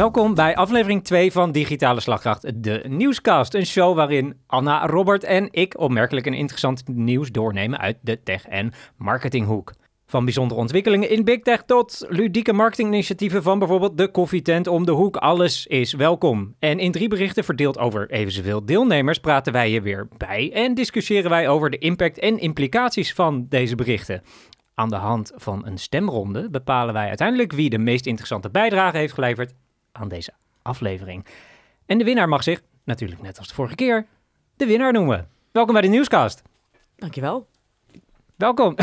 Welkom bij aflevering 2 van Digitale Slagkracht, de nieuwscast. Een show waarin Anna, Robert en ik opmerkelijk en interessant nieuws doornemen uit de tech- en marketinghoek. Van bijzondere ontwikkelingen in Big Tech tot ludieke marketinginitiatieven van bijvoorbeeld de koffietent om de hoek. Alles is welkom. En in drie berichten verdeeld over even zoveel deelnemers praten wij je weer bij en discussiëren wij over de impact en implicaties van deze berichten. Aan de hand van een stemronde bepalen wij uiteindelijk wie de meest interessante bijdrage heeft geleverd aan deze aflevering. En de winnaar mag zich, natuurlijk net als de vorige keer, de winnaar noemen. Welkom bij de Nieuwscast. Dankjewel. Welkom.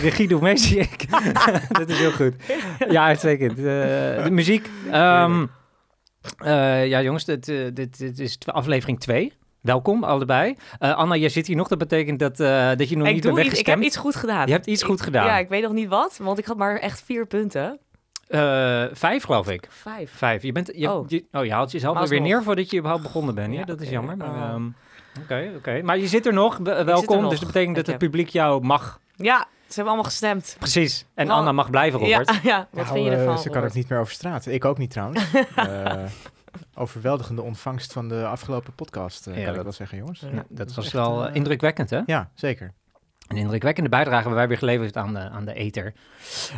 Regie doet Messi. Dat is heel goed. Ja, uitstekend. Uh, de muziek. Ehm, eh, ja, jongens, dit, eh, dit, dit is aflevering 2. Welkom, allebei. Uh, Anna, jij zit hier nog. Dat betekent dat, dat je nog niet bent weggestemd. Iets, ik heb iets goed gedaan. Je hebt iets goed gedaan. Ja, ik weet nog niet wat, want ik had maar echt vier punten. Eh, vijf, geloof ik. Vijf? Vijf. Je, bent, je, oh. je, oh, je haalt jezelf weer neer voordat je überhaupt begonnen bent. Ja, dat is jammer. Oh. Ehm, oké, oké. Maar je zit er nog, welkom. Dus dat betekent dat het publiek jou mag... Ja, ze hebben allemaal gestemd. Precies. En Anna mag blijven, Robert. Ja, ja. wat vind je nou, eh, ervan, Ze kan ook niet meer over straat. Ik ook niet, trouwens. Eh, overweldigende ontvangst van de afgelopen podcast, kan ik wel zeggen, jongens. dat was wel indrukwekkend, hè? Ja, zeker. Een indrukwekkende bijdrage waar wij weer geleverd aan de, aan de ether.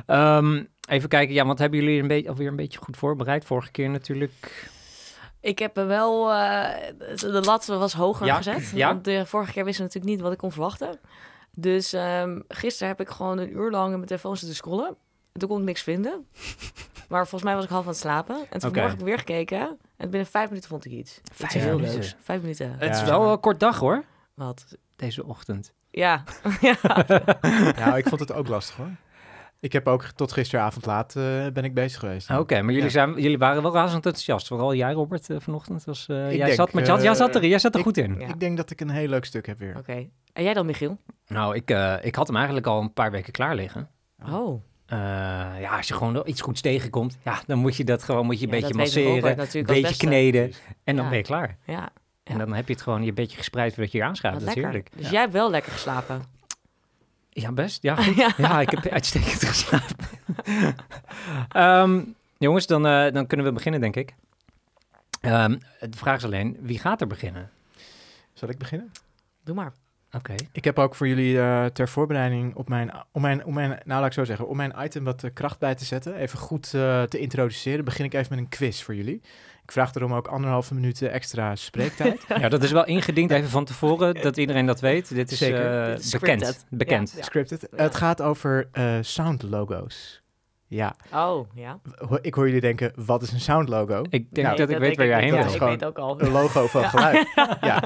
Ehm, even kijken, ja, wat hebben jullie een beetje, alweer een beetje goed voorbereid? Vorige keer natuurlijk. Ik heb wel, eh, de lat was hoger gezet. Ja. Want de vorige keer wisten natuurlijk niet wat ik kon verwachten. Dus um, gisteren heb ik gewoon een uur lang in mijn telefoon zitten scrollen. Toen kon ik niks vinden. Maar volgens mij was ik half aan het slapen. En toen okay. heb ik weer gekeken. En binnen vijf minuten vond ik iets. Vijf, minuten. Vijf minuten. Het is wel een kort dag hoor. Wat? Deze ochtend. Ja. ja. Nou, ik vond het ook lastig hoor. Ik heb ook tot gisteravond laat eh, ben ik bezig geweest. Ah, oké, maar jullie, zijn, jullie waren wel razend enthousiast. Vooral jij, Robert, eh, vanochtend. Was, eh, jij, zat, maar jij, zat er, jij zat er goed in. Ik denk dat ik een heel leuk stuk heb weer. Oké. En jij dan, Michiel? Nou, ik, ik had hem eigenlijk al een paar weken klaar liggen. Oh. oh. ja, als je gewoon iets goeds tegenkomt, ja, dan moet je dat gewoon moet je een beetje masseren, een beetje kneden en dan ben je klaar. Ja. En dan heb je het gewoon je beetje gespreid voordat je je aanschrijft. Dat is heerlijk. Dus jij hebt wel lekker geslapen? Ja, best. Ja, ja. ik heb uitstekend geslapen. Ehm, jongens, dan, eh, dan kunnen we beginnen, denk ik. Ehm, de vraag is alleen, wie gaat er beginnen? Zal ik beginnen? Doe maar. Oké. Ik heb ook voor jullie eh, ter voorbereiding op mijn, om mijn, om mijn, nou laat ik zo zeggen, om mijn item wat eh, kracht bij te zetten, even goed te introduceren, begin ik even met een quiz voor jullie. Ik vraag daarom ook anderhalve minuut extra spreektijd. ja, dat is wel ingediend even van tevoren, dat iedereen dat weet. Dit is, Zeker. bekend. Eh, bekend. Scripted. Het gaat over eh, sound logo's. Ja. Oh, ja. Ik hoor jullie denken, wat is een soundlogo? Ik denk nou, dat ik, weet waar jij heen gaat. Ja, ik weet ook al. Een logo van geluid. ja.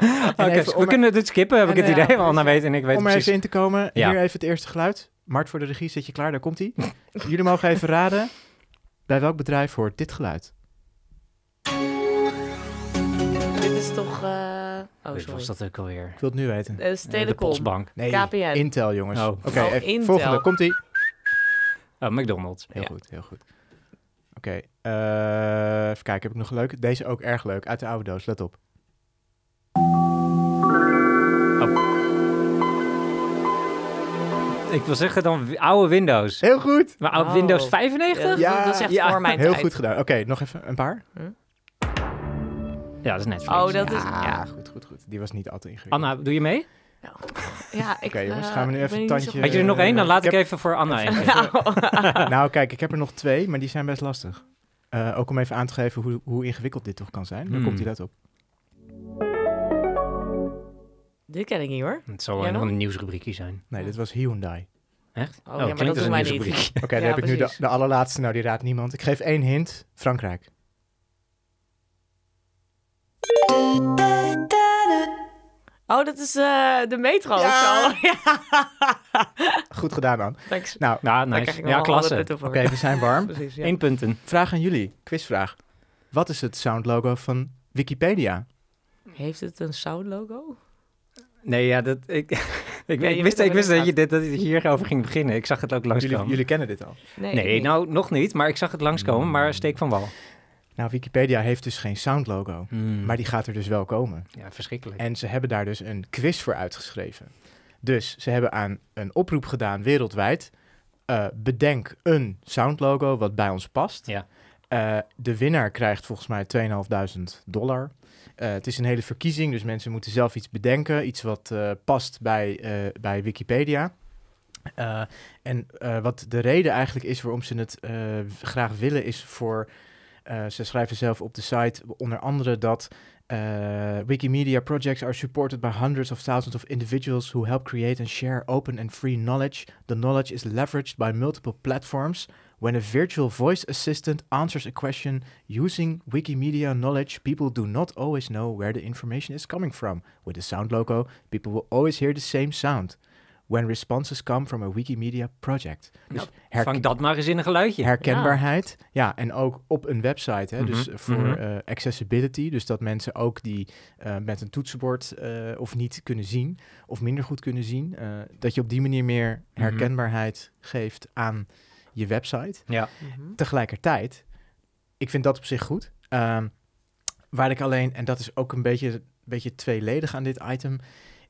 we kunnen dit skippen, heb ik het eh, idee, want weet en ik weet Om er even in te komen, hier even het eerste geluid. Mart voor de regie, zit je klaar? Daar komt hij. jullie mogen even raden, bij welk bedrijf hoort dit geluid? Dit is toch... Uh... Oh, sorry. was dat ook alweer? Ik wil het nu weten. Dat eh, is De eh, Nee, KPN. Intel, jongens. Oh. Oké, nou, volgende. Komt-ie. Oh, McDonald's. Heel goed, heel goed. Oké, even kijken. Heb ik nog leuk? Deze ook erg leuk. Uit de oude doos, let op. Oh. Ik wil zeggen dan oude Windows. Heel goed. Maar oude Windows 95? Ja, dat is echt ja. voor mijn Heel goed gedaan. Oké, nog even een paar. Hm? Ja, dat is Netflix. Oh, dat ja. is... Ja, ah, goed, goed, goed. Die was niet altijd ingewikkeld. Anna, doe je mee? Ja, ik... Oké jongens, eh, gaan we nu even een tandje... Had je er eh, nog één? Dan eh, laat ik, even voor Anna Nou. kijk, ik heb er nog twee, maar die zijn best lastig. ook om even aan te geven hoe, hoe ingewikkeld dit toch kan zijn. Dan hmm. komt hij dat op. Dit ken ik niet hoor. Het zal wel een nieuwsrubriekje zijn. Nee, dit was Hyundai. Echt? Oh, oh ja, maar dat is mijn nieuwsrubriek Oké, dan heb ik nu de, de allerlaatste. Nou, die raadt niemand. Ik geef één hint. Frankrijk. Oh, dat is eh, de metro ja. Goed gedaan, dan. Thanks. Nou, nou, nice. ja klasse. Oké, we zijn warm. Precies, Eén punten. Vraag aan jullie. Quizvraag. Wat is het soundlogo van Wikipedia? Heeft het een soundlogo? Nee, ja, dat, ik, ik, wist, ik wist dat, je dit, dat je hierover ging beginnen. Ik zag het ook langskomen. Jullie, jullie kennen dit al? Nee, nee nou, nog niet, maar ik zag het langskomen. Hmm. Maar steek van wal. Nou, Wikipedia heeft dus geen soundlogo, logo. Hmm. maar die gaat er dus wel komen. Ja, verschrikkelijk. En ze hebben daar dus een quiz voor uitgeschreven. Dus ze hebben aan een oproep gedaan wereldwijd. Eh, bedenk een soundlogo wat bij ons past. Ja. Eh, de winnaar krijgt volgens mij 2.500 dollar. Eh, het is een hele verkiezing, dus mensen moeten zelf iets bedenken. Iets wat past bij, bij Wikipedia. en wat de reden eigenlijk is waarom ze het graag willen, is voor eh, ze schrijven zelf op de site onder andere dat eh, Wikimedia projects are supported by hundreds of thousands of individuals who help create and share open and free knowledge. The knowledge is leveraged by multiple platforms. When a virtual voice assistant answers a question using Wikimedia knowledge, people do not always know where the information is coming from. With the sound logo, people will always hear the same sound. When responses come from a Wikimedia project. Nou, dus nou, vang dat maar eens in een geluidje. Herkenbaarheid. Ja, en ook op een website. Hè, Dus mhm, eh, voor mm accessibility. Dus dat mensen ook die eh, met een toetsenbord of niet kunnen zien. Of minder goed kunnen zien. dat je op die manier meer mhm. herkenbaarheid geeft aan je website. Ja. Mhm. Tegelijkertijd, ik vind dat op zich goed. Ehm, waar ik alleen, en dat is ook een beetje, een beetje tweeledig aan dit item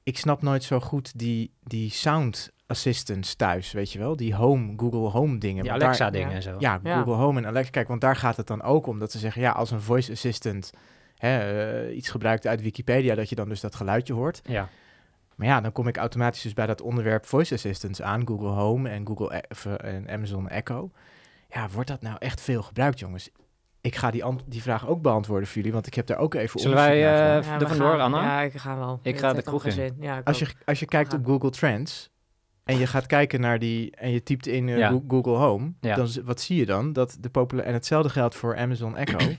ik snap nooit zo goed die, die sound assistants thuis, weet je wel? Die home, Google Home dingen. Alexa dingen en zo. Ja, Google Home en Alexa. Kijk, want daar gaat het dan ook om. Dat ze zeggen, ja, als een voice assistant hè, eh, iets gebruikt uit Wikipedia, dat je dan dus dat geluidje hoort. Ja. Maar ja, dan kom ik automatisch dus bij dat onderwerp voice assistants aan. Google Home en, Google e en Amazon Echo. Ja, wordt dat nou echt veel gebruikt, jongens? ik ga die, die vraag ook beantwoorden voor jullie, want ik heb daar ook even Zullen wij uh, ja, Anna? Ja, ik ga wel. Ik, ga de kroeg in. Ja, als, je, als je kijkt op Google Trends en je gaat kijken naar die en je typt in eh, Google Home, dan wat zie je dan? Dat de populaire en hetzelfde geldt voor Amazon Echo.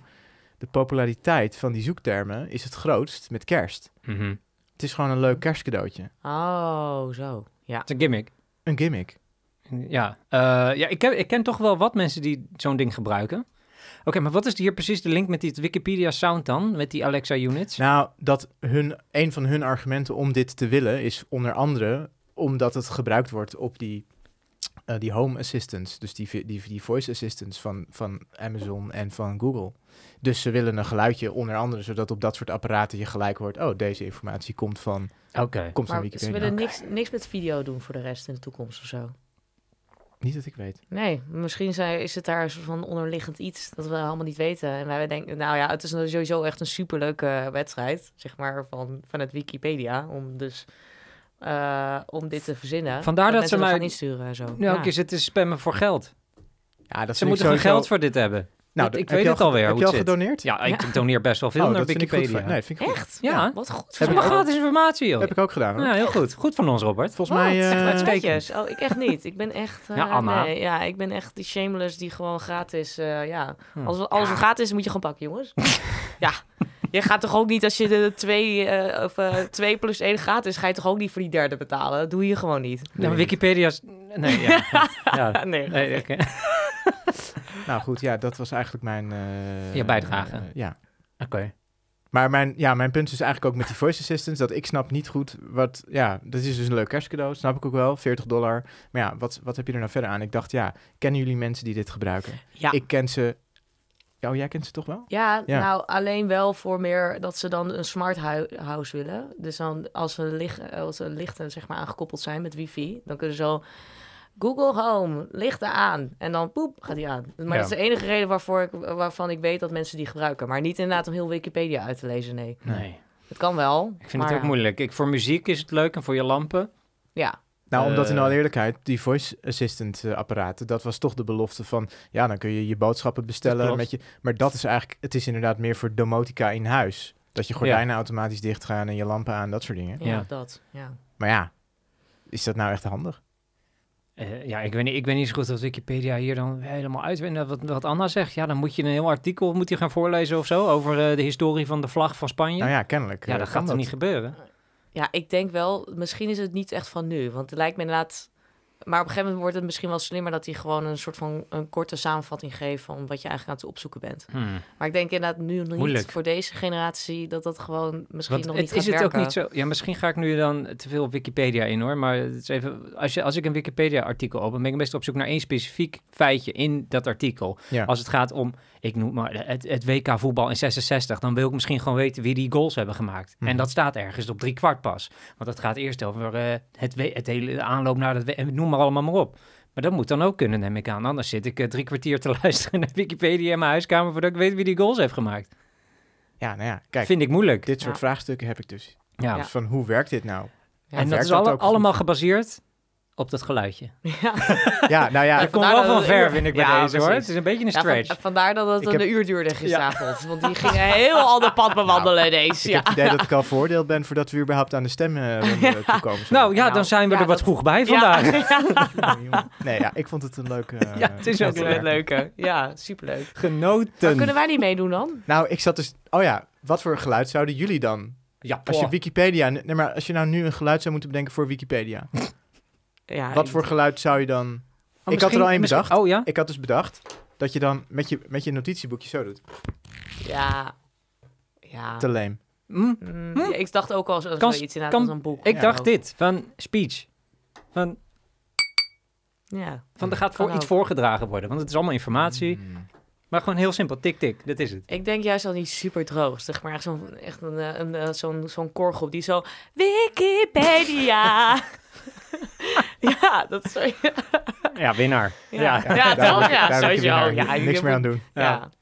de populariteit van die zoektermen is het grootst met kerst. Mhm. Het is gewoon een leuk kerstcadeautje. Oh, zo. Ja. Het is een gimmick. Een gimmick. Ja, eh, ja ik, ik ken toch wel wat mensen die zo'n ding gebruiken. Oké, maar wat is hier precies de link met die Wikipedia Sound dan, met die Alexa units? Nou, dat hun, een van hun argumenten om dit te willen is onder andere omdat het gebruikt wordt op die, eh, die home assistants, dus die, die, die voice assistants van, van Amazon en van Google. Dus ze willen een geluidje onder andere, zodat op dat soort apparaten je gelijk hoort, oh, deze informatie komt van, Oké. komt van Wikipedia. Ze willen niks, niks met video doen voor de rest in de toekomst of zo. Niet dat ik weet. Nee, misschien zijn, is het daar een soort van onderliggend iets dat we allemaal niet weten. En wij denken, nou ja, het is sowieso echt een superleuke wedstrijd, zeg maar, van, van het Wikipedia. Om dus eh, om dit te verzinnen. Vandaar dat, ze mij sturen en zo. Nou, ja. ook is het is spammen voor geld. Ja, dat ze moeten gewoon geld voor dit hebben. Nou, ik, weet het alweer. Heb je al gedoneerd? Ja, ik doneer best wel veel oh, naar Wikipedia. Nee, vind ik Echt? Ja. Oh, wat goed. Heb gratis informatie, joh. Heb ik ook gedaan. Ja, heel goed. Goed van ons, Robert. Volgens mij. Eh, oh, ik echt niet. Ik ben echt. ja, eh, Anna. ja, ik ben echt die shameless die gewoon gratis. Eh, ja. Hm. als Als alles gratis is, moet je gewoon pakken, jongens. ja. Je gaat toch ook niet als je de twee of twee plus 1 gratis, ga je toch ook niet voor die derde betalen? Dat doe je gewoon niet. Nee. Nou, Wikipedia is. Nee, ja. ja. nee nou goed, ja, dat was eigenlijk mijn... Uh, ja, bijdrage. Eh, ja. Oké. Maar mijn, ja, mijn punt is dus eigenlijk ook met die voice assistants, dat ik snap niet goed wat... Ja, dat is dus een leuk kerstcadeau, snap ik ook wel, 40 dollar. Maar ja, wat, wat heb je er nou verder aan? Ik dacht, ja, kennen jullie mensen die dit gebruiken? Ja. Ik ken ze oh, jij kent ze toch wel? Ja, nou alleen wel voor meer dat ze dan een smart house willen. Dus dan als ze, licht, als ze lichten zeg maar, aangekoppeld zijn met wifi, dan kunnen ze al Google Home, licht aan. En dan poep, gaat hij aan. Maar dat is de enige reden waarvoor ik, waarvan ik weet dat mensen die gebruiken. Maar niet inderdaad om heel Wikipedia uit te lezen, nee. Nee. Het kan wel. Ik vind het ook moeilijk. Ik, voor muziek is het leuk en voor je lampen. Ja. Nou, omdat in eh. alle eerlijkheid, die voice assistant eh, apparaten, dat was toch de belofte van, ja, dan kun je je boodschappen bestellen met je. Maar dat is eigenlijk, het is inderdaad meer voor domotica in huis. Dat je gordijnen automatisch dicht gaan en je lampen aan, dat soort dingen. Ja, ja. dat. Ja. Maar ja, is dat nou echt handig? Eh, ja, ik weet, niet, ik weet niet zo goed dat Wikipedia hier dan helemaal uitwendt nou, wat, wat Anna zegt. Ja, dan moet je een heel artikel moet je gaan voorlezen of zo over eh, de historie van de vlag van Spanje. Nou ja, kennelijk. Ja, eh, dat gaat er niet gebeuren. Ja, ik denk wel, misschien is het niet echt van nu. Want het lijkt me laat maar op een gegeven moment wordt het misschien wel slimmer dat hij gewoon een soort van een korte samenvatting geeft van wat je eigenlijk aan het opzoeken bent. Hmm. Maar ik denk inderdaad nu niet voor deze generatie dat dat gewoon misschien nog niet gaat is het Ook niet zo, ja, misschien ga ik nu dan te veel Wikipedia in hoor. Maar het is even, als, je, als ik een Wikipedia artikel open, ben ik best op zoek naar één specifiek feitje in dat artikel. Als het gaat om, ik noem maar het, WK voetbal in 66, dan wil ik misschien gewoon weten wie die goals hebben gemaakt. Mhm. En dat staat ergens op drie kwart pas. Want dat gaat eerst over eh, het, het hele aanloop naar dat. noem maar allemaal maar op. Maar dat moet dan ook kunnen, neem ik aan. Anders zit ik eh, drie kwartier te luisteren naar Wikipedia in mijn huiskamer voordat ik weet wie die goals heeft gemaakt. Ja, nou ja, kijk. Vind ik moeilijk. Dit soort vraagstukken heb ik dus. Ja. Dus van hoe werkt dit nou? En, dat is allemaal gebaseerd op dat geluidje. Ja, ja nou ja, ik kom wel van ver, vind ik bij deze hoor. Het is een beetje een stretch. vandaar dat het ik een uur duurde gisteravond. Want die gingen heel ander pad bewandelen deze. Nou, ja. Ik denk dat ik al voordeel ben voordat we überhaupt aan de stemmen eh, uh, Nou ja, dan nou, zijn we er wat vroeg bij vandaag. nee, ja, ik vond het een leuke... ja, het is ook een eh, leuke. Ja, superleuk. Genoten. kunnen wij niet meedoen dan? Nou, ik zat dus... Oh ja, wat voor geluid zouden jullie dan... Ja, als je Wikipedia... Nee, maar als je nou nu een geluid zou moeten bedenken voor Wikipedia ja, Wat voor geluid zou je dan... Oh, ik had er al één bedacht. Oh ja? Ik had dus bedacht dat je dan met je, met je notitieboekje zo doet. Ja. ja. Te leem. Hm? Mm, hm? ik dacht ook al als, als iets in kan, een boek. Ik dacht dit, van speech. Van... Ja. Van er mm, gaat voor, iets voorgedragen worden, want het is allemaal informatie. Mm. Maar gewoon heel simpel, tik tik, dat is het. Ik denk juist al niet super droog, zeg maar. Zo'n, echt een, eh, een, eh, zo'n, zo'n korgroep die zo... Wikipedia! ja, dat is... Ja, ja winnaar. Ja, ja, ja, ja toch? Ja, sowieso. Ja, Niks meer aan doen.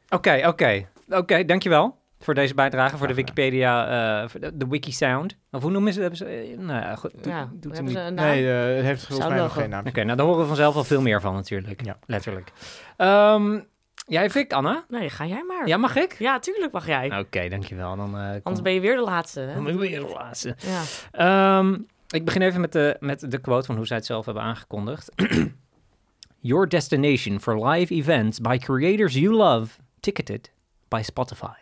Oké, oké. Oké, dankjewel voor deze bijdrage, voor de Wikipedia, eh, de, de, Wiki Sound. Of hoe noemen ze dat? Nou ja, goed. doet ze Nee, eh, het heeft volgens mij nog geen naam. Oké, nou daar horen we vanzelf al veel meer van natuurlijk. Ja. Letterlijk. Um, jij of ik, Anna? Nee, ga jij maar. Ja, mag ik? Ja, tuurlijk mag jij. Oké, dankjewel. Dan, eh, Anders ben je weer de laatste. Hè? Dan ben weer de laatste. Ja. Ehm, ik begin even met de, met de quote van hoe zij het zelf hebben aangekondigd. Your destination for live events by creators you love, ticketed by Spotify.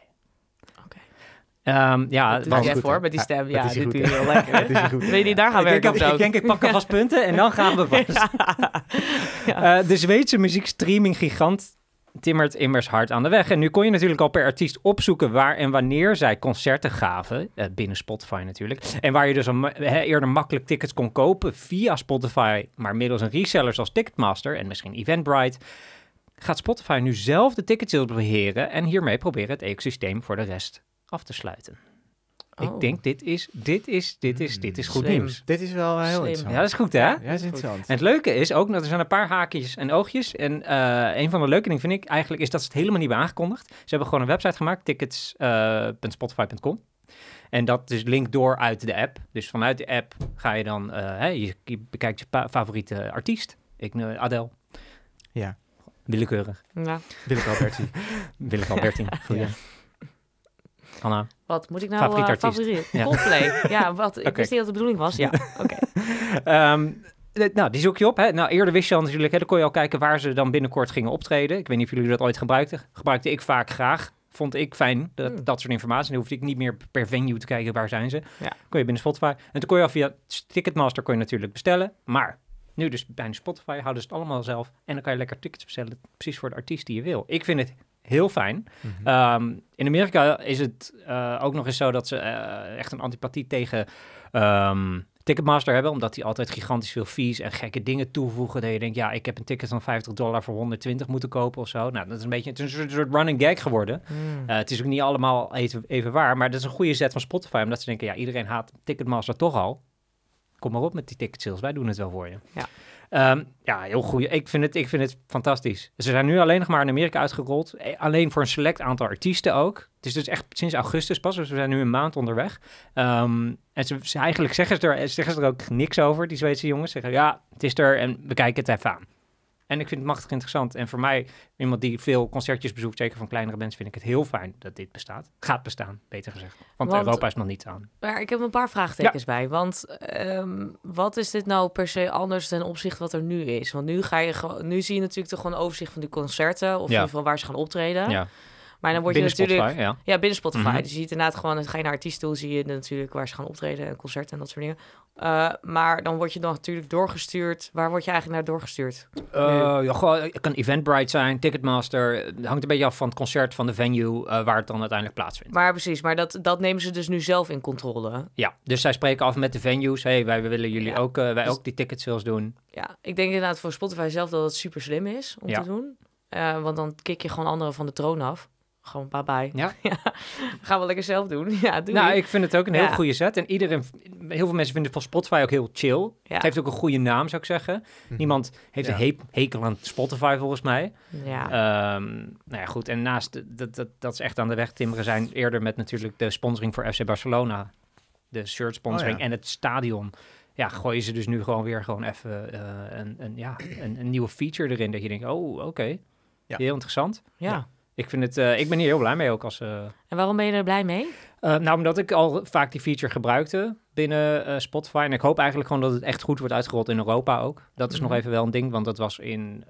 Um, ja, dat was voor met die stem. Ja, ja is heel lekker. Weet je daar gaan we werken? ik, denk, ik pak alvast punten en dan gaan we vast. ja. Uh, de Zweedse muziekstreaming gigant timmert immers hard aan de weg. En nu kon je natuurlijk al per artiest opzoeken waar en wanneer zij concerten gaven. Eh, binnen Spotify natuurlijk. En waar je dus al eerder makkelijk tickets kon kopen via Spotify. Maar middels een reseller zoals Ticketmaster en misschien Eventbrite. Gaat Spotify nu zelf de ticketsales beheren en hiermee proberen het ecosysteem voor de rest af te sluiten. Ik oh. denk, dit is, dit is, dit is, dit is hmm, goed nieuws. Dit is wel heel interessant. Ja, dat is goed, hè? Ja, dat is interessant. En het leuke is ook, dat er zijn een paar haakjes en oogjes. En eh, een van de leuke dingen vind ik eigenlijk, is dat ze het helemaal niet hebben aangekondigd. Ze hebben gewoon een website gemaakt, tickets.spotify.com. Eh, en dat is link door uit de app. Dus vanuit de app ga je dan, eh, je, bekijkt je favoriete artiest. Ik, Adele. Ja. Willekeurig. Ja. Willeke Alberti. Willeke ja. Anna. Wat moet ik nou favoriet? Uh, Ja. wat? Ik wist niet wat de bedoeling was. Ja, oké. Ehm, eh, nou, die zoek je op. Hè? Nou, eerder wist je al natuurlijk, hè, dan kon je al kijken waar ze dan binnenkort gingen optreden. Ik weet niet of jullie dat ooit gebruikten. Gebruikte ik vaak graag. Vond ik fijn, dat, hmm. dat soort informatie. Dan hoefde ik niet meer per venue te kijken waar zijn ze. Ja. Kon je binnen Spotify. En toen kon je al via Ticketmaster kon je natuurlijk bestellen. Maar nu dus bij Spotify houden ze het allemaal zelf. En dan kan je lekker tickets bestellen, precies voor de artiest die je wil. Ik vind het heel fijn. Mhm. Ehm, in Amerika is het eh, ook nog eens zo dat ze eh, echt een antipathie tegen ehm, Ticketmaster hebben, omdat die altijd gigantisch veel fees en gekke dingen toevoegen. Dat je denkt, ja, ik heb een ticket van 50 dollar voor 120 moeten kopen of zo. Nou, dat is een beetje een soort running gag geworden. Hmm. Eh, het is ook niet allemaal even, even waar, maar dat is een goede zet van Spotify, omdat ze denken, ja, iedereen haat Ticketmaster toch al. Kom maar op met die ticket sales, wij doen het wel voor je. Ja. Ehm, ja, heel goed. Ik vind, het, ik vind het fantastisch. Ze zijn nu alleen nog maar in Amerika uitgerold. Eh, alleen voor een select aantal artiesten ook. Het is dus echt sinds augustus pas. Dus we zijn nu een maand onderweg. Ehm, en ze, eigenlijk zeggen ze, er, zeggen ze er ook niks over, die Zweedse jongens. Zeggen ja, het is er en we kijken het even aan. En ik vind het machtig interessant. En voor mij, iemand die veel concertjes bezoekt, zeker van kleinere bands, vind ik het heel fijn dat dit bestaat. Gaat bestaan, beter gezegd. Want, Europa is nog niet aan. Maar ik heb een paar vraagtekens bij. Want ehm, wat is dit nou per se anders ten opzichte wat er nu is? Want nu, ga je, nu zie je natuurlijk toch gewoon overzicht van die concerten. Of ja. in ieder geval waar ze gaan optreden. Ja. Maar dan word je natuurlijk... ja. binnen Spotify. Mhm. Dus je ziet inderdaad gewoon, het geen artiest toe, zie je natuurlijk waar ze gaan optreden en concerten en dat soort dingen. Eh, maar dan word je dan natuurlijk doorgestuurd. Waar word je eigenlijk naar doorgestuurd? Uh, ja, gewoon, het kan Eventbrite zijn, Ticketmaster. Het hangt een beetje af van het concert, van de venue, eh, waar het dan uiteindelijk plaatsvindt. Maar precies, maar dat, dat nemen ze dus nu zelf in controle. Ja, dus zij spreken af met de venues. hey, wij willen jullie ook, wij dus- ook die ticket sales doen. Ja, ik denk inderdaad voor Spotify zelf dat het super slim is om te doen. want dan kik je gewoon anderen van de troon af gewoon bye bye. Ja. Gaan we lekker zelf doen. Ja, Nou, ik vind het ook een heel goede set. En iedereen, heel veel mensen vinden van Spotify ook heel chill. Ja. Het heeft ook een goede naam, zou ik zeggen. Mhm. Niemand heeft een hekel aan Spotify, volgens mij. Ja. Ehm, nou ja, goed. En naast, dat, dat, dat is echt aan de weg timmeren zijn. Eerder met natuurlijk de sponsoring voor FC Barcelona. De shirt sponsoring oh en het stadion ja, gooien ze dus nu gewoon weer gewoon even eh, een, een, ja, een, een, nieuwe feature erin. Dat je denkt, oh, oké. Heel interessant. ja. Ik, vind het, eh, ik ben hier heel blij mee ook. Als, eh, En waarom ben je er blij mee? Eh, nou, omdat ik al vaak die feature gebruikte binnen Spotify. En ik hoop eigenlijk gewoon dat het echt goed wordt uitgerold in Europa ook. Dat is nog mhm. even wel een ding, want dat was in...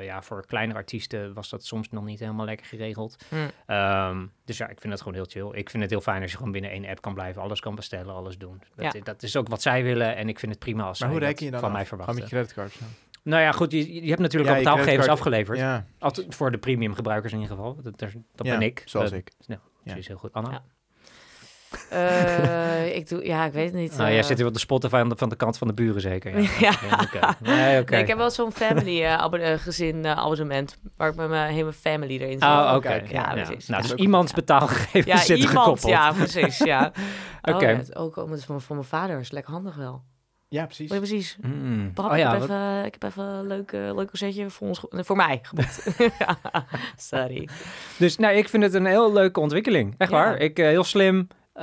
ja, voor kleinere artiesten was dat soms nog niet helemaal lekker geregeld. Hm. Ehm, dus ja, ik vind dat gewoon heel chill. Ik vind het heel fijn als je gewoon binnen één app kan blijven. Alles kan bestellen, alles doen. Dat, ja. dat is ook wat zij willen en ik vind het prima als maar hoe reken je dan van mij verwachten. Van met je creditcard? Nou ja, goed, je, hebt natuurlijk ja, al betaalgegevens afgeleverd. Ja. voor de premium gebruikers in ieder geval. Dat, dat ben ik. Zoals ik. Nou, ja. is heel goed. Anna? Eh, ik doe, ja, ik weet het niet. Nou, jij eh. zit hier op de Spotify aan van de kant van de buren zeker. Ja. Oké. ik heb wel zo'n family eh, gezin abonnement waar ik met mijn hele family erin zit. Ah, oh, oké. Ja, precies. Nou, dus iemands betaalgegevens ja, zitten gekoppeld. Ja, precies. Ja. oké. Oh, ook omdat oh, het van voor mijn vader is lekker handig wel. Ja, precies. precies. Mm. oh, ja, ik, heb even, ik heb even een leuk, uh, leuk zetje voor, ons, voor mij geboekt. Sorry. Dus nou, ik vind het een heel leuke ontwikkeling. Echt waar. Ik, eh, heel slim. Eh,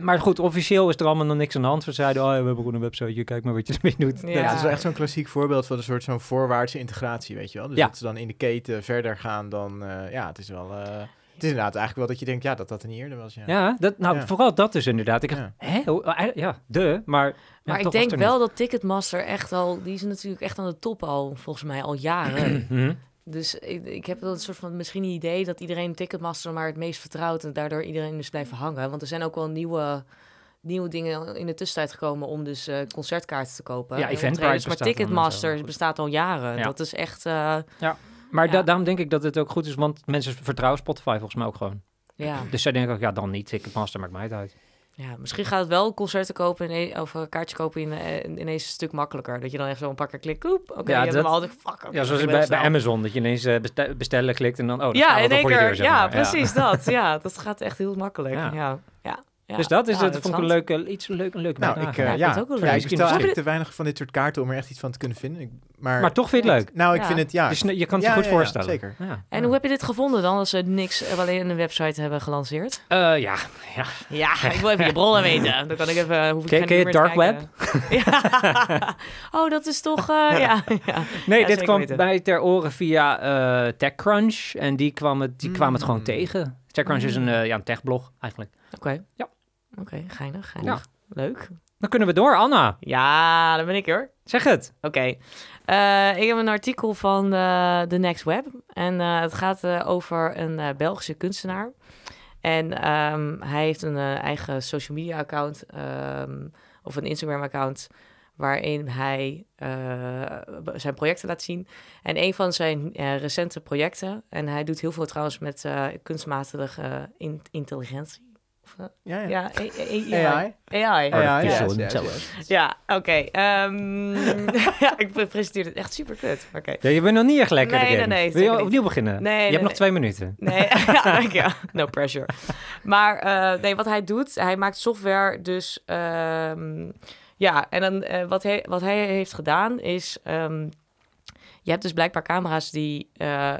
maar goed, officieel is er allemaal nog niks aan de hand. We zeiden, oh we hebben gewoon een website, kijk maar wat je ermee doet. Ja. Dat is echt zo'n klassiek voorbeeld van een soort zo'n voorwaartse integratie, weet je wel. Dus ja. dat ze dan in de keten verder gaan dan, ja, het is wel... Het is inderdaad eigenlijk wel dat je denkt, ja, dat dat een niet eerder was. Ja, ja dat, nou, vooral dat dus inderdaad. Ik hè? Eh, ja, de, maar... maar ik denk wel dat Ticketmaster echt al... Die is natuurlijk echt aan de top al, volgens mij, al jaren. Mhm. Dus ik, ik heb een soort van misschien idee dat iedereen Ticketmaster maar het meest vertrouwt en daardoor iedereen dus blijft hangen. Want er zijn ook wel nieuwe, nieuwe dingen in de tussentijd gekomen om dus eh, concertkaarten te kopen. Ja, Eventbrite Maar Ticketmaster bestaat al jaren. Dat is echt... Eh, ja maar daarom denk ik dat het ook goed is, want mensen vertrouwen Spotify volgens mij ook gewoon. Ja. Dus zij denken ook, ja, dan niet. Ik master, maakt mij het uit. Ja, misschien gaat het wel concerten kopen e-, of eh, kaartjes kaartje kopen in, eh, in, ineens een stuk makkelijker. Dat je dan echt zo een paar klikt, oep, oké, ja, je dat, hebt hem altijd, fuck. ja, zoals bij, bij, Amazon, dat je ineens eh, bestellen klikt en dan, oh, dat ja, in één keer, ja, precies dat. Ja, dat gaat echt heel makkelijk. ja. ja. Dus dat, is, het. vond ik een leuke, iets een leuke, nou, eh, ik, ja, ik, ook leuk. ik bestel eigenlijk te weinig van dit soort kaarten om er echt iets van te kunnen vinden. maar, maar toch vind je het leuk? Nou, ik vind het, ja. Dus je kan het je goed voorstellen. En hoe heb je dit gevonden dan, als ze niks eh, alleen een website hebben gelanceerd? Uh, ja. ja. Ja, ik wil even je bronnen weten. Dan kan ik even... Hoef ik ken, ken je Dark Web? oh, dat is toch... ja. Nee, dit kwam bij ter oren via TechCrunch. En die kwam het, die het gewoon hmm. tegen. TechCrunch is een, hmm. ja, een techblog eigenlijk okay. Ja. Oké, geinig, geinig. Leuk. Dan kunnen we door, Anna. Ja, dat ben ik hoor. Zeg het. Oké. Eh, ik heb een artikel van eh, The Next Web. En eh, het gaat over een Belgische kunstenaar. En ehm, hij heeft een eigen social media account. Ehm, of een Instagram account. Waarin hij zijn projecten laat zien. En een van zijn recente projecten. En hij doet heel veel trouwens met kunstmatige intelligentie. Eh, ja, ja. AI. AI. AI. Ja, oké. Okay. Ehm, ja, ik presenteer het echt super kut. Oké. Ja, je bent nog niet echt lekker. Nee, nee, nee, Wil je opnieuw beginnen? Nee, je hebt nog twee minuten. Nee, ja, no pressure. Maar uh, nee, wat hij doet, hij maakt software dus... Um, ja, en dan, uh, wat, hij, wat hij heeft gedaan is... Um, je hebt dus blijkbaar camera's die, uh,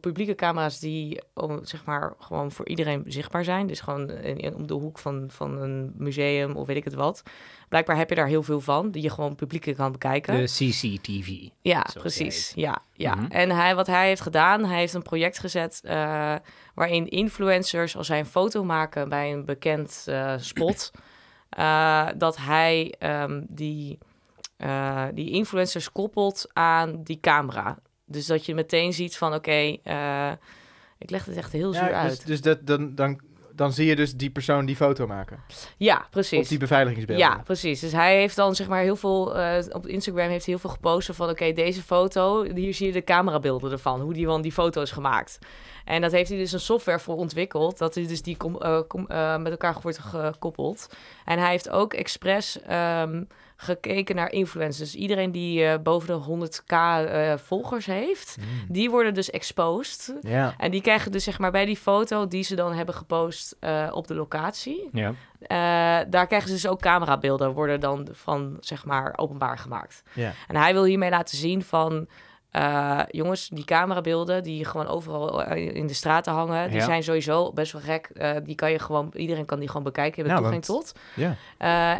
publieke camera's die zeg maar gewoon voor iedereen zichtbaar zijn. Dus gewoon in, om de hoek van, van een museum of weet ik het wat. Blijkbaar heb je daar heel veel van, die je gewoon publiek kan bekijken. De CCTV. Ja, precies. Ja, ja. Mhm. En hij, wat hij heeft gedaan, hij heeft een project gezet eh, waarin influencers, als zij een foto maken bij een bekend eh, spot, dat hij ehm, die eh, die influencers koppelt aan die camera. Dus dat je meteen ziet van oké, eh, ik leg het echt heel zuur dus- uit. Dus dat, dan, dan, dan zie je dus die persoon die foto maken. Ja, precies. Op die beveiligingsbeelden. Ja, precies. Dus hij heeft dan zeg maar heel veel, eh, op Instagram heeft hij heel veel gepost van oké, deze foto, hier zie je de camerabeelden ervan, hoe die van die foto is gemaakt. En dat heeft hij dus een software voor ontwikkeld. Dat is dus die kom, uh, met elkaar wordt gekoppeld. En hij heeft ook expres ehm, gekeken naar influencers. Dus iedereen die eh, boven de 100k volgers heeft, hmm. die worden dus exposed. Yeah. En die krijgen dus zeg maar bij die foto die ze dan hebben gepost op de locatie. Yeah. daar krijgen ze dus ook camerabeelden worden dan van zeg maar openbaar gemaakt. Ja. En hij wil hiermee laten zien van eh, jongens, die camerabeelden die gewoon overal eh, in de straten hangen, die zijn sowieso best wel gek. Eh, die kan je gewoon, iedereen kan die gewoon bekijken, hebben nou, ja, toegang tot.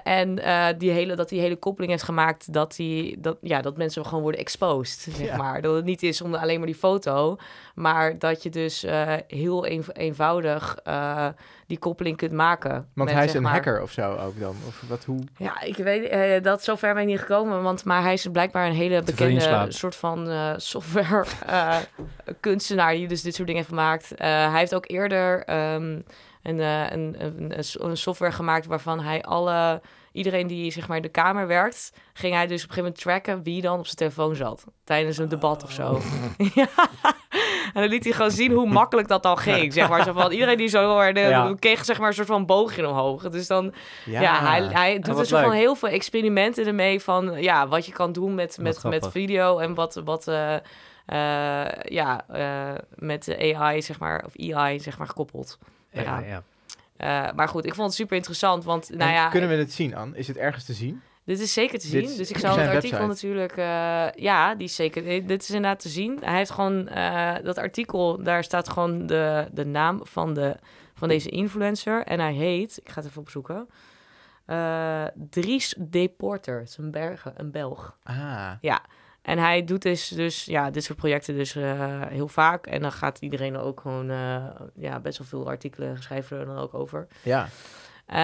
en die hele, dat die hele koppeling heeft gemaakt dat, die, dat, ja, dat mensen gewoon worden exposed, zeg maar. Dat het niet is om alleen maar die foto, maar dat je dus eh, heel eenvoudig eh, die koppeling kunt maken. Want hij is een hacker of zo ook dan? Of wat, hoe? Ja, ik weet uh, dat zover ben ik niet gekomen. Want, maar hij is blijkbaar een hele bekende soort van software kunstenaar die dus dit soort dingen heeft gemaakt. hij heeft ook eerder ehm, een, een, een software gemaakt waarvan hij alle iedereen die zeg maar in de kamer werkt, ging hij dus op een gegeven moment tracken wie dan op zijn telefoon zat tijdens een debat of zo. Oh. ja. En dan liet hij gewoon zien hoe makkelijk dat dan ging. Zeg maar. zo van, iedereen die zo hoorde, ja. kreeg zeg maar, een soort van boogje omhoog. Dus dan, ja, hij, hij doet dus van heel veel experimenten ermee van ja, wat je kan doen met, met, met video en wat, wat eh, eh, ja, eh, met de AI, zeg maar, of EI zeg maar, gekoppeld. Ja, ja. Eh, maar goed, ik vond het super interessant. Want, nou ja, kunnen we het eh, zien, Anne? Is het ergens te zien? Dit is zeker te zien. dus ik zal het artikel natuurlijk. Eh, ja, die is zeker. Dit is inderdaad te zien. Hij heeft gewoon dat artikel. Daar staat gewoon de, de naam van, de, van deze influencer. En hij heet. Ik ga het even opzoeken. Dries Deporter. Het is een, Bergen, een Belg. Ah. Ja. En hij doet dus, dus ja, dit soort projecten dus eh, heel vaak. En dan gaat iedereen ook gewoon eh, ja, best wel veel artikelen schrijven er dan ook over. Ja. Eh,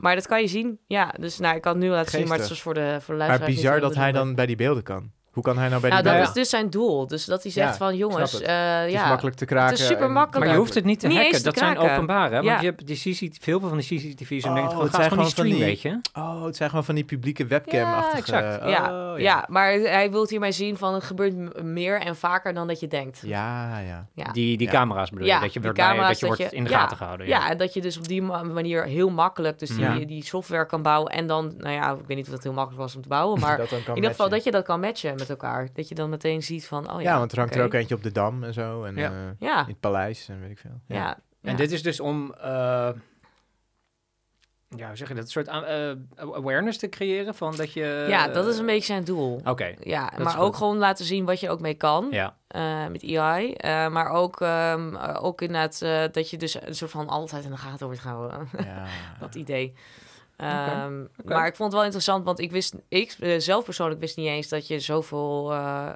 maar dat kan je zien. Ja, dus nou, ik kan het nu laten zien, maar het is dus voor de, voor de luisteraar. Maar bizar dat hij dan bij die beelden kan. Hoe kan hij nou bij nou, die dat is dus zijn doel. Dus dat hij zegt van, jongens... Het. ja, eh, het is makkelijk te kraken. Het is super makkelijk. Maar je hoeft het niet te hacken. dat zijn openbare. Ja. Want je hebt die CCTV, veel van de CCTV's... en oh, denkt, het, zijn gewoon die stream, weet je. Oh, het zijn gewoon van die publieke webcam-achtige... Ja, exact. Oh, ja. ja. maar hij wil hiermee zien van... het gebeurt meer en vaker dan dat je denkt. Ja, ja. Die, die camera's bedoel je? Dat je, wordt, dat je wordt in de gaten gehouden. Ja, en dat je dus op die manier heel makkelijk... dus die software kan bouwen. En dan, nou ja, ik weet niet of dat heel makkelijk was om te bouwen... maar in ieder geval dat je dat kan matchen met elkaar. Dat je dan meteen ziet van, oh ja. Ja, want er hangt er ook eentje op de Dam en zo. En ja. Eh, in het paleis en weet ik veel. Ja. En dit is dus om, eh, ja, hoe zeg je dat, een soort uh, awareness te creëren van dat je... Ja, dat is een beetje zijn doel. Oké. Ja, maar ook gewoon laten zien wat je ook mee kan. Ja. met AI. E maar ook, um, ehm, in ook inderdaad dat je dus een soort van altijd in de gaten wordt gehouden. Ja. dat idee. Ehm, maar ik vond het wel interessant, want ik wist, ik eh, zelf persoonlijk wist niet eens dat je zoveel eh,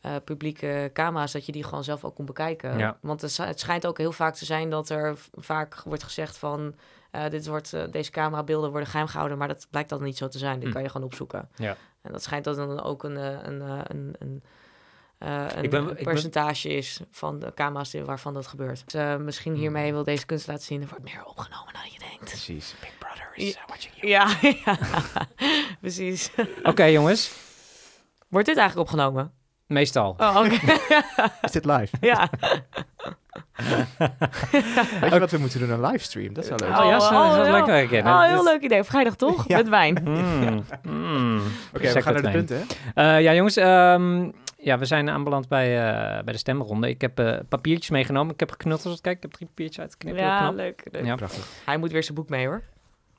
eh, publieke camera's, dat je die gewoon zelf ook kon bekijken. Want het, schijnt ook heel vaak te zijn dat er vaak wordt gezegd van. dit wordt, deze beelden worden geheim gehouden, maar dat blijkt dan niet zo te zijn. Die hm. kan je gewoon opzoeken. Ja. En dat schijnt dan ook een, een, een, een eh, een, percentage is van de camera's waarvan dat gebeurt. Dus, eh, misschien hmm. hiermee wil deze kunst laten zien, er wordt meer opgenomen dan je denkt. Precies, Big Brother is uh, eh, watching you. Ja, ja. precies. Oké jongens. Wordt dit eigenlijk opgenomen? Meestal. Oh, okay. is dit live? Ja. Weet je wat we moeten doen? Een livestream. Dat zou leuk Oh, ja, dat is leuk. Oh, oh, oh, oh nou, heel leuk idee. Vrijdag toch? Met wijn. Hmm. Hmm. Oké, we gaan naar de punten. ja, jongens. Ehm, ja, we zijn aanbeland bij, eh, bij de stemronde. Ik heb eh, papiertjes meegenomen. Ik heb geknutseld. Kijk, ik heb drie papiertjes uitgeknipt. Ja, leuk. leuk. Prachtig. Hij moet weer zijn boek mee, hoor.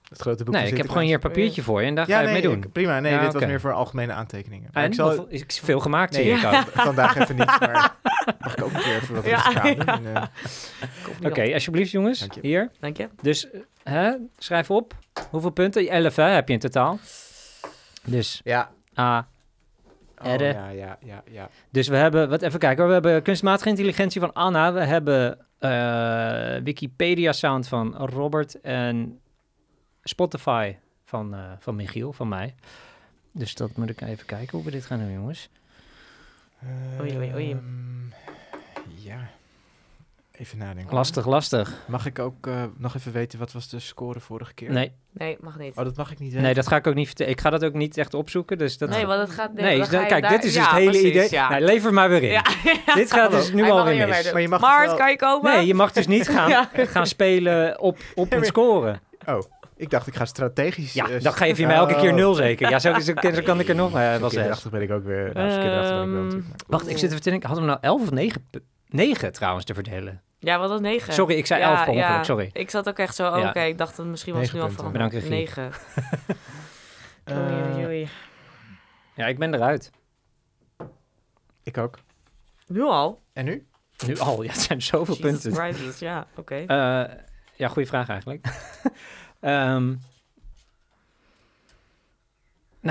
Het grote boek. Nee, ik heb gewoon hier een papiertje voor je en daar ja, ga je mee doen. Ik, prima, nee, dit okay. was meer voor algemene aantekeningen. Maar ik zal... Is veel gemaakt nee, ik Vandaag even niet, maar mag ik ook een keer even wat ja, gaan. Uh... Oké, alsjeblieft jongens. Dank je. Hier. Dank je. Dus hè, schrijf op. Hoeveel punten? 11 hè, heb je in totaal. Dus ja. A, Oh, ja, ja, ja, ja. Dus we hebben, wat even kijken We hebben kunstmatige intelligentie van Anna. We hebben eh, Wikipedia Sound van Robert. En Spotify van, eh, van Michiel, van mij. Dus dat moet ik even kijken hoe we dit gaan doen, jongens. Ehm, oei, oei, oei. Ja. Even Lastig, lastig. Mag ik ook eh, nog even weten wat was de score vorige keer? Nee. Nee, mag niet. Oh, dat mag ik niet weten. Nee, dat ga ik ook niet vertellen. Ik ga dat ook niet echt opzoeken. Dus dat nee, want dat gaat... Nee, dus kijk, dit is dus het hele idee. Ja. Nou, lever maar weer in. Dit gaat dus nu al in. Maar je mag kan je komen? Nee, je mag dus niet gaan, gaan spelen op, op een score. Oh. Ik dacht, ik ga strategisch. Ja, eh, dan geef je mij elke keer oh. nul zeker. Ja, zo, zo, zo kan ik er nog. Ja, eh, was ben ik ook weer. Nou, ehm, wacht, ik zit er te ik had hem nou 11 of 9, 9 trouwens te verdelen? Ja, wat dat 9. Sorry, ik zei 11 ja, ja. sorry. Ik zat ook echt zo, oké, okay. ik dacht dat misschien was het nu al van Bedankt, 9. oei, oei. Eh, ja, ik ben eruit. Ik ook. Nu al? En nu? Nu al, ja, het zijn zoveel Jesus punten. ja, oké. Okay. Uh, eh, ja, goede vraag eigenlijk. um,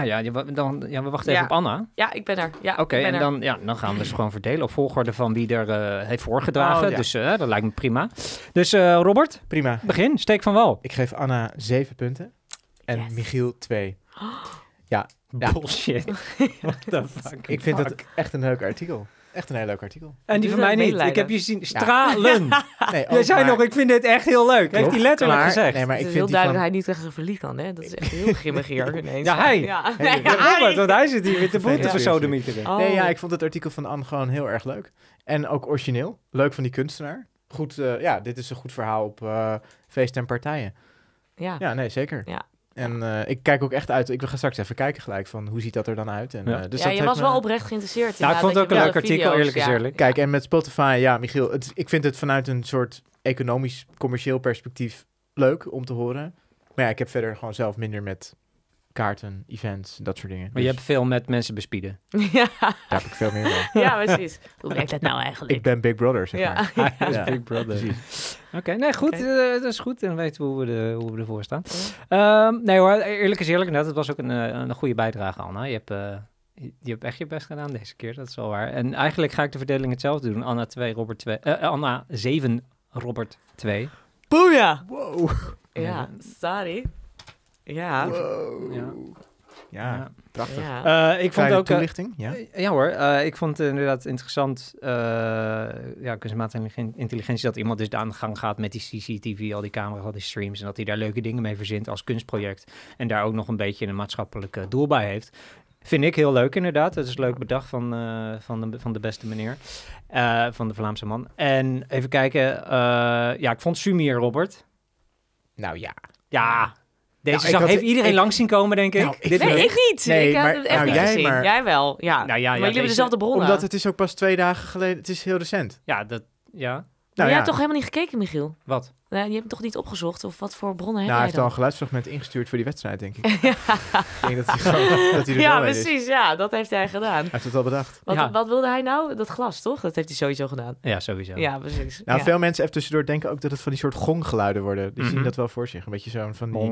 Nou ja, dan, ja we wachten even op Anna. Ja, ik ben er. Ja, Oké, en dan, ja, dan gaan we ze gewoon verdelen op volgorde van wie er eh, heeft voorgedragen. Oh, dus eh, dat lijkt me prima. Dus eh, Robert, prima. begin, steek van wal. Ik geef Anna 7 punten en Michiel 2. Ja, ja. Bullshit. What the fuck? Ik vind het echt een leuk artikel. Echt een heel leuk artikel. En die van mij niet. Ik heb je zien stralen. nee, Jij zei nog, ik vind dit echt heel leuk. Heeft hij letterlijk gezegd. Nee, maar ik vind heel die duidelijk van... hij niet tegen verliefd kan. Hè? Dat is echt heel grimmig hier ineens. Ja, hij. Ja. Hey, Robert, want hij zit hier met de voeten versodemieteren. Oh. Nee, ja, ik vond het artikel van Anne gewoon heel erg leuk. En ook origineel. Leuk van die kunstenaar. Goed, eh, ja, dit is een goed verhaal op uh, feesten en partijen. Ja. ja, nee, zeker. Ja, en eh, ik kijk ook echt uit. Ik ga straks even kijken gelijk van hoe ziet dat er dan uit. En, ja. Eh, dus ja, dat je was wel oprecht geïnteresseerd. Ja, ik vond het ook een leuk artikel, eerlijk gezegd. Kijk, en met Spotify, ja, Michiel, ik vind het vanuit een soort economisch, commercieel perspectief leuk om te horen. Maar ja, ik heb verder gewoon zelf minder met kaarten, events, dat soort dingen. Maar je dus- hebt veel met mensen bespieden. ja. Daar heb ik veel meer van. ja, precies. Hoe werkt dat nou eigenlijk? Ik ben Big Brother, zeg ja. maar. Big Brother. Oké, nee, goed. Okay. Eh, dat is goed. En weten hoe we, de, hoe we ervoor staan. Ehm, nee hoor, eerlijk is eerlijk. Net, nou, het was ook een, eh, een goede bijdrage, Anna. Je hebt... Eh, je hebt echt je best gedaan deze keer, dat is wel waar. En eigenlijk ga ik de verdeling hetzelfde doen. Anna 2, Robert 2. Anna 7, Robert 2. Boeja! Wow. Ja, sorry. Ja. ja. Ja, prachtig. Ja. Eh, ik vond ook, eh, Ja, eh, ja hoor, ik vond het inderdaad interessant, ja, kunstmatige intelligentie, dat iemand dus aan de gang gaat met die CCTV, al die camera's, al die streams, en dat hij daar leuke dingen mee verzint als kunstproject. En daar ook nog een beetje een maatschappelijk doel bij heeft. Vind ik heel leuk, inderdaad. Het is leuk bedacht van, van, de, van de beste meneer. van de Vlaamse man. En even kijken. ja, ik vond Sumir, Robert. Nou ja. Ja, deze zag, heeft iedereen ik, langs zien komen, denk nou, ik. ik nee, ik niet. Nee, ik maar, heb echt nou, niet jij gezien. jij wel, nou, ja. maar jullie hebben dezelfde bronnen. Omdat het is ook pas twee dagen geleden, het is heel recent. Ja, dat, ja. Nou, maar jij ja. hebt toch helemaal niet gekeken, Michiel? Wat? Nee, nou, die hebben toch niet opgezocht? Of wat voor bronnen nou, heb Hij heeft al een geluidsfragment ingestuurd voor die wedstrijd, denk ik. ja. dat hij, dat hij Ja, precies. Ja, dat heeft hij gedaan. Hij heeft het al bedacht. Wat, wat, wilde hij nou? Dat glas, toch? Dat heeft hij sowieso gedaan. Ja, sowieso. Ja, precies. Nou, veel mensen even tussendoor denken ook dat het van die soort gonggeluiden worden. Die mhm. zien dat wel voor zich. Een beetje zo'n van die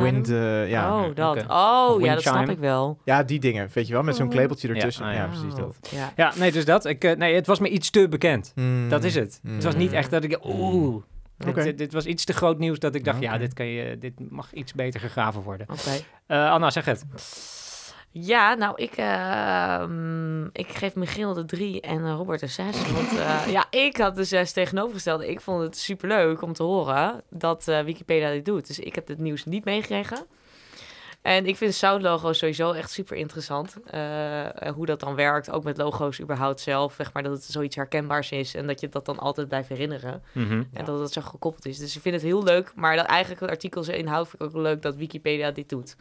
wind... Eh, ja. Oh, dat. Oh, ja, dat snap ik wel. Ja, die dingen. Weet je wel, met zo'n oh. klepeltje ertussen. Ah, ja, precies oh, dat. Ja. nee, dus dat. Ik, eh, nee, het was me iets te bekend. Mm. Dat is het. Het was niet mm. echt dat ik... Oeh... Dit, eh, dit, was iets te groot nieuws dat ik dacht, ja, dit, kan je, dit mag iets beter gegraven worden. Eh, Anna, zeg het. Ja, nou, ik, ehm, ik geef Michiel de 3 en eh, Robert de 6. Want ja, ik had de 6 tegenovergesteld Ik vond het superleuk om te horen dat Wikipedia dit doet. Dus ik heb dit nieuws niet meegekregen. En ik vind soundlogo's sowieso echt super interessant. Eh, hoe dat dan werkt, ook met logo's überhaupt zelf. Zeg maar dat het zoiets herkenbaars is en dat je dat dan altijd blijft herinneren. Mhm. en dat dat zo gekoppeld is. Dus ik vind het heel leuk, maar dat eigenlijk het artikel zijn inhoud vind ik ook leuk dat Wikipedia dit doet.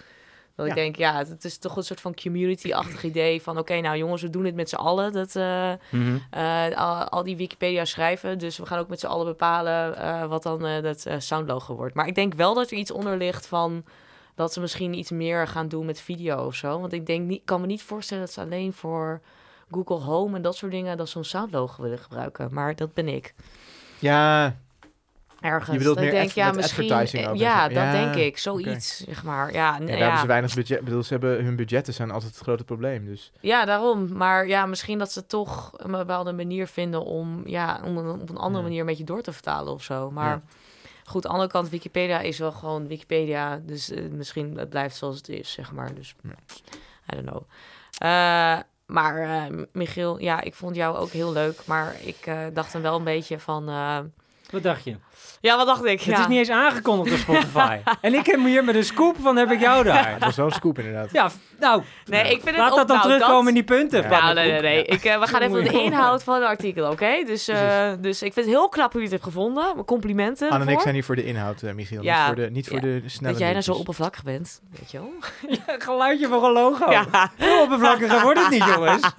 Dat ik denk, ja, het is toch een soort van community-achtig idee van... oké, nou jongens, we doen het met z'n allen. Dat, eh, mhm. eh, al, die Wikipedia schrijven. Dus we gaan ook met z'n allen bepalen wat dan dat soundlogo wordt. Maar ik denk wel dat er iets onder ligt van dat ze misschien iets meer gaan doen met video of zo. Want ik denk niet, kan me niet voorstellen dat ze alleen voor Google Home en dat soort dingen dat zo'n soundlogo willen gebruiken. Maar dat ben ik. Ja. Ergens. Je bedoelt meer ik denk, ja, misschien, advertising Ja, dat denk ik. Zoiets, zeg maar. Ja, ja, daar hebben ze weinig budget. bedoel, ze hebben, hun budgetten zijn altijd het grote probleem. Dus. Ja, daarom. Maar ja, misschien dat ze toch een bepaalde manier vinden om, ja, om, op een andere manier een beetje door te vertalen of zo. Maar... Goed, aan de andere kant, Wikipedia is wel gewoon Wikipedia. Dus uh, misschien het blijft zoals het is, zeg maar. Dus, I don't know. Eh, maar eh, Michiel, ja, ik vond jou ook heel leuk. Maar ik dacht dan wel een beetje van... Wat dacht je? Ja, wat dacht ik? Het is niet eens aangekondigd op Spotify. en ik heb hier met een scoop van heb ik jou daar. Ja, dat was wel een scoop inderdaad. Ja, nou. Nee, ik vind Laat dat dan nou, terugkomen in die punten. nee, nee, nee. Ik, eh, we gaan even de inhoud van het artikel, oké? Dus, eh, dus ik vind het heel knap hoe je het hebt gevonden. Complimenten. Anne en ik zijn hier voor de inhoud, eh, Michiel. Ja. Niet voor de, niet voor de snelle Dat jij nou zo oppervlakkig bent, weet je wel? geluidje voor een logo. Ja. Heel oppervlakkiger wordt het niet, jongens.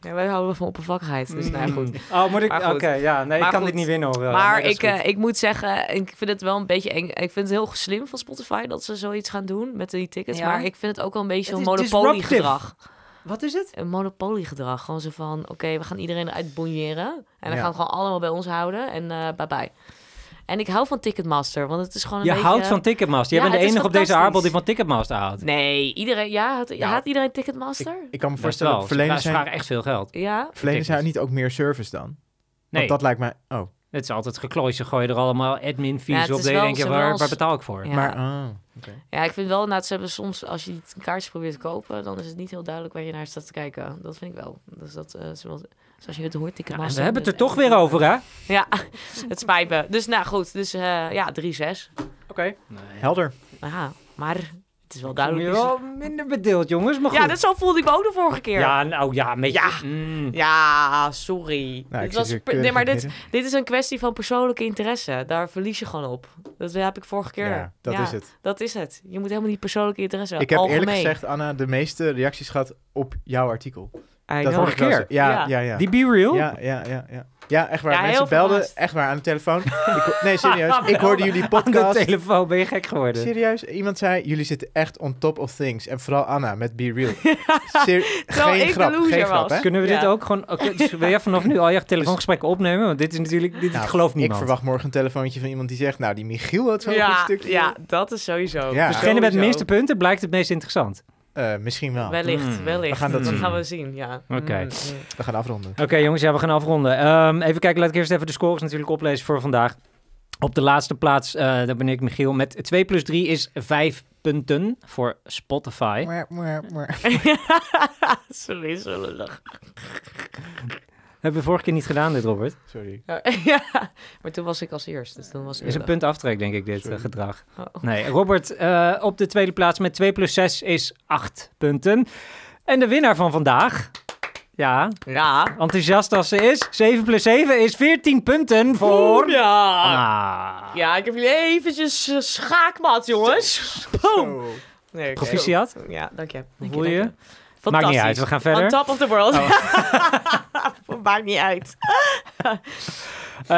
Ja, wij houden van oppervlakkigheid, dus nou goed. Oh, moet ik? Oké, ja. Nee, ik kan dit niet winnen hoor. Maar ik, ik moet moet zeggen, ik vind het wel een beetje eng. Ik vind het heel slim van Spotify dat ze zoiets gaan doen met die tickets. Maar ik vind het ook wel een beetje zo'n monopoliegedrag. Wat is het? Een monopoliegedrag. Gewoon zo van, oké, we gaan iedereen eruit En we gaan we gewoon allemaal bij ons houden. En uh, bye bye. En ik hou van Ticketmaster, want het is gewoon een Je houdt van Ticketmaster. Je bent de enige op deze aardbol die van Ticketmaster houdt. Nee, iedereen... Ja, had, ja. iedereen Ticketmaster? Ik, kan me voorstellen Verlenen Ze vragen echt veel geld. Ja. Verlenen zij niet ook meer service dan? Nee. Want dat lijkt mij... Oh. Het is altijd geklooid. Ze gooien er allemaal admin fees ja, op. Denk je waar, waar, betaal ik voor? Ja. Maar, ah, ja, ik vind wel inderdaad, nou, ze hebben soms, als je een kaartje probeert te kopen, dan is het niet heel duidelijk waar je naar staat te kijken. Dat vind ik wel. Dus dat is wel... Zoals je het hoort, ik ja, We hebben het er toch weer over, hè? Ja, het spijt Dus nou goed, dus eh, ja, 3-6. Oké, nee. helder. Aha, maar het is wel duidelijk. wel minder bedeeld, jongens. Maar goed. Ja, dat zo voelde ik ook de vorige keer. Ja, nou ja, met ja. Mm. ja, sorry. Nou, dit was, nee, maar dit, dit is een kwestie van persoonlijke interesse. Daar verlies je gewoon op. Dat heb ik vorige keer. Ja, dat is het. Dat is het. Je moet helemaal niet persoonlijke interesse. Ik heb eerlijk gezegd, Anna, de meeste reacties gehad op jouw artikel. I de vorige keer. Ja, ja, ja. Die Be Real? Ja, ja, ja. ja. Ja, echt waar. Mensen belden, echt waar, aan de telefoon. nee, serieus. ik hoorde jullie podcast. Aan de telefoon ben je gek geworden. Serieus, iemand zei, jullie zitten echt on top of things. En vooral Anna met Be Real. geen grap, geen grap, Kunnen we dit ook gewoon... Okay, dus wil jij vanaf nu al je dus telefoongesprekken opnemen? Want dit is natuurlijk... Dit nou, gelooft niemand. Ik verwacht morgen een telefoontje van iemand die zegt... Nou, die Michiel had zo'n ja, stukje. Ja, dat is sowieso. Ja. Dus degene met de minste punten blijkt het meest interessant. Uh, misschien wel. Wellicht, hmm. wellicht. We gaan dat, gaan we zien, ja. Oké. Okay. Mm. Hmm. We gaan afronden. Oké jongens, ja, we gaan afronden. Um, even kijken, laat ik eerst even de scores natuurlijk oplezen voor vandaag. Op de laatste plaats, uh, daar ben ik Michiel, met 2 plus 3 is 5 punten voor Spotify. Mwah, mwah, mwah. Sorry, zullen hebben we vorige keer niet gedaan, dit, Robert. Sorry. Ja, maar toen was ik als eerste. Dus was het is een punt aftrek, denk ik, dit eh, gedrag. Oh. Nee, Robert eh, op de tweede plaats met 2 plus 6 is 8 punten. En de winnaar van vandaag... Ja. ja. Enthousiast als ze is. 7 plus 7 is 14 punten voor... ja. Ja, ik heb jullie eventjes eh, schaakmat, jongens. Boom. Nee, Proficiat. Ja, dank je. Dank Voel je? Fantastisch. Maakt niet uit, we gaan verder. On top of the world. Oh. Maakt niet uit. Eh,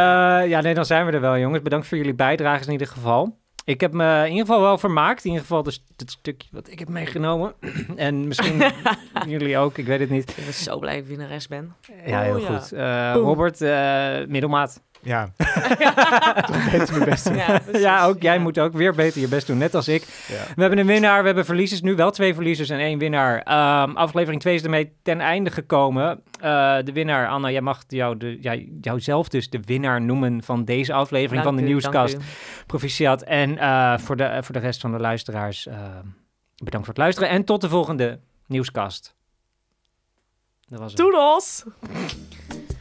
ja, nee, dan zijn we er wel, jongens. Bedankt voor jullie bijdrage, in ieder geval. Ik heb me in ieder geval wel vermaakt. In ieder geval dus het stukje wat ik heb meegenomen. en misschien jullie ook, ik weet het niet. Ik ben zo blij wie ik rest ben. Ja, heel oh goed. Eh, Robert, eh, middelmaat. Ja. beter mijn best doen. Ja, ook jij moet ook weer beter je best doen, net als ik. We hebben een winnaar, we hebben verliezers. Nu wel twee verliezers en één winnaar. Ehm, aflevering 2 is ermee ten einde gekomen. Eh, de winnaar, Anna, jij mag jou de, jij, jouzelf dus de winnaar noemen van deze aflevering van de u, Nieuwscast. Proficiat. En eh, voor, de, voor de rest van de luisteraars, eh, bedankt voor het luisteren. En tot de volgende Nieuwscast. Dat was het.